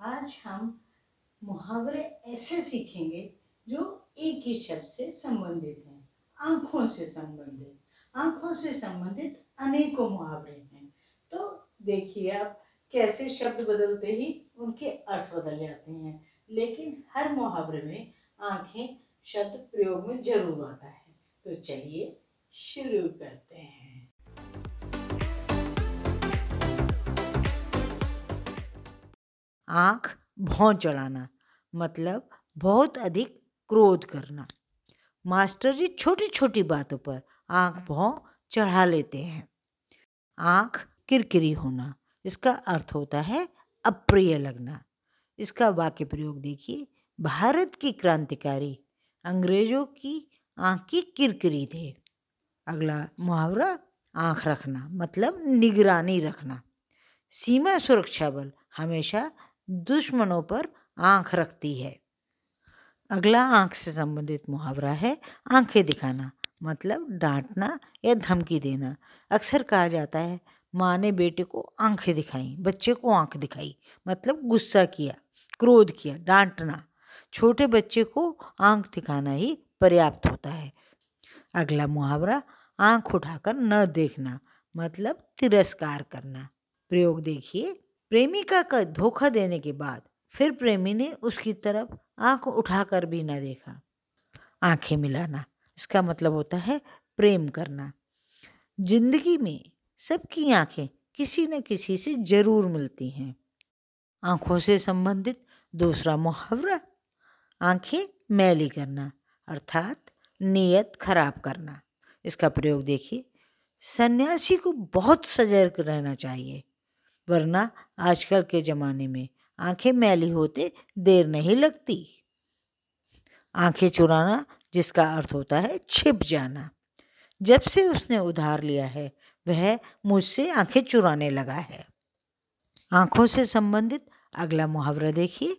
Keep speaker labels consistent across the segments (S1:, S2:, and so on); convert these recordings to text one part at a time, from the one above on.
S1: आज हम मुहावरे ऐसे सीखेंगे जो एक ही शब्द से संबंधित हैं आंखों से संबंधित आँखों से संबंधित अनेकों मुहावरे हैं तो देखिए आप कैसे शब्द बदलते ही उनके अर्थ बदल जाते हैं लेकिन हर मुहावरे में आँखें शब्द प्रयोग में जरूर आता है तो चलिए शुरू करते हैं आँख भौं चढ़ाना मतलब बहुत अधिक क्रोध करना मास्टर जी छोटी छोटी बातों पर आँख भौं चढ़ा लेते हैं आँख किरकिरी होना इसका अर्थ होता है अप्रिय लगना इसका वाक्य प्रयोग देखिए भारत की क्रांतिकारी अंग्रेजों की आँख की किरकिरी थे अगला मुहावरा आँख रखना मतलब निगरानी रखना सीमा सुरक्षा बल हमेशा दुश्मनों पर आंख रखती है अगला आंख से संबंधित मुहावरा है आंखें दिखाना मतलब डांटना या धमकी देना अक्सर कहा जाता है माँ ने बेटे को आंखें दिखाई बच्चे को आंख दिखाई मतलब गुस्सा किया क्रोध किया डांटना छोटे बच्चे को आंख दिखाना ही पर्याप्त होता है अगला मुहावरा आंख उठाकर न देखना मतलब तिरस्कार करना प्रयोग देखिए प्रेमिका का धोखा देने के बाद फिर प्रेमी ने उसकी तरफ आंख उठाकर भी ना देखा आंखें मिलाना इसका मतलब होता है प्रेम करना जिंदगी में सबकी आंखें किसी न किसी से जरूर मिलती हैं आंखों से संबंधित दूसरा मुहावरा आंखें मैली करना अर्थात नियत खराब करना इसका प्रयोग देखिए सन्यासी को बहुत सजग रहना चाहिए वरना आजकल के ज़माने में आंखें मैली होते देर नहीं लगती आंखें चुराना जिसका अर्थ होता है छिप जाना जब से उसने उधार लिया है वह मुझसे आंखें चुराने लगा है आंखों से संबंधित अगला मुहावरा देखिए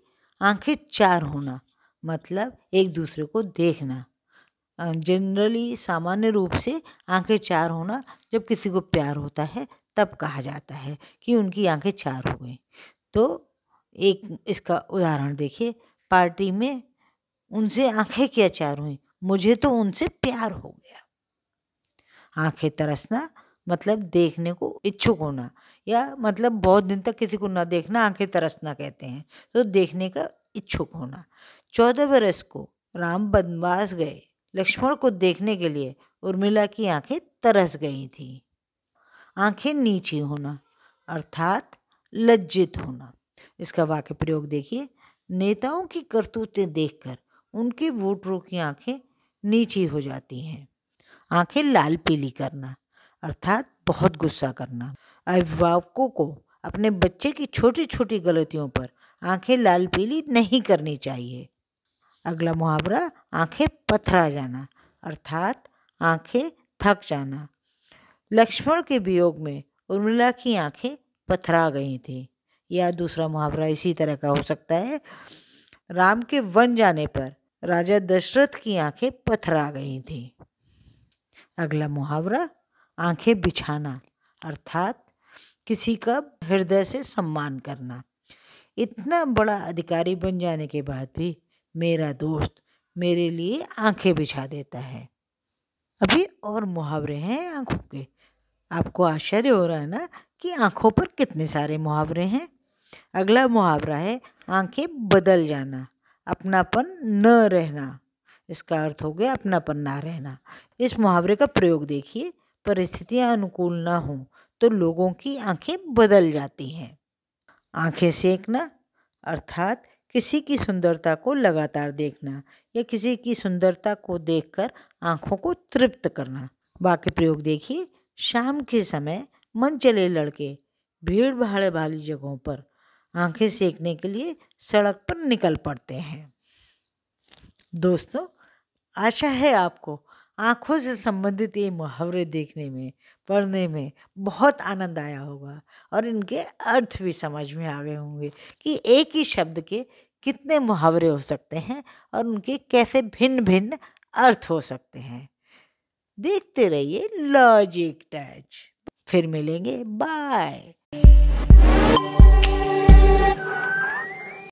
S1: आंखें चार होना मतलब एक दूसरे को देखना जनरली सामान्य रूप से आंखें चार होना जब किसी को प्यार होता है तब कहा जाता है कि उनकी आंखें चार हो गई तो एक इसका उदाहरण देखिए पार्टी में उनसे आंखें क्या चार हुई मुझे तो उनसे प्यार हो गया आंखें तरसना मतलब देखने को इच्छुक होना या मतलब बहुत दिन तक किसी को ना देखना आंखें तरसना कहते हैं तो देखने का इच्छुक होना चौदह बरस को राम बनवास गए लक्ष्मण को देखने के लिए उर्मिला की आंखें तरस गई थी आंखें नीची होना अर्थात लज्जित होना इसका वाक्य प्रयोग देखिए नेताओं की करतूतें देखकर उनके वोटरों की आंखें नीची हो जाती हैं आंखें लाल पीली करना अर्थात बहुत गुस्सा करना अभिभावकों को अपने बच्चे की छोटी छोटी गलतियों पर आंखें लाल पीली नहीं करनी चाहिए अगला मुहावरा आंखें पथरा जाना अर्थात आंखें थक जाना लक्ष्मण के वियोग में उर्मिला की आंखें पथरा गई थी या दूसरा मुहावरा इसी तरह का हो सकता है राम के वन जाने पर राजा दशरथ की आंखें पथरा गई थी अगला मुहावरा आंखें बिछाना अर्थात किसी का हृदय से सम्मान करना इतना बड़ा अधिकारी बन जाने के बाद भी मेरा दोस्त मेरे लिए आंखें बिछा देता है अभी और मुहावरे हैं आंखों के आपको आश्चर्य हो रहा है ना कि आंखों पर कितने सारे मुहावरे हैं अगला मुहावरा है आंखें बदल जाना अपनापन न रहना इसका अर्थ हो गया अपनापन ना रहना इस मुहावरे का प्रयोग देखिए परिस्थितियाँ अनुकूल ना हों तो लोगों की आंखें बदल जाती हैं आंखें सेकना अर्थात किसी की सुंदरता को लगातार देखना या किसी की सुंदरता को देखकर आंखों को तृप्त करना बाकी प्रयोग देखिए शाम के समय मन चले लड़के भीड़ भाड़ वाली जगहों पर आंखें सेकने के लिए सड़क पर निकल पड़ते हैं दोस्तों आशा है आपको आँखों से संबंधित ये मुहावरे देखने में पढ़ने में बहुत आनंद आया होगा और इनके अर्थ भी समझ में आ गए होंगे कि एक ही शब्द के कितने मुहावरे हो सकते हैं और उनके कैसे भिन्न भिन्न अर्थ हो सकते हैं देखते रहिए लॉजिक टच फिर मिलेंगे बाय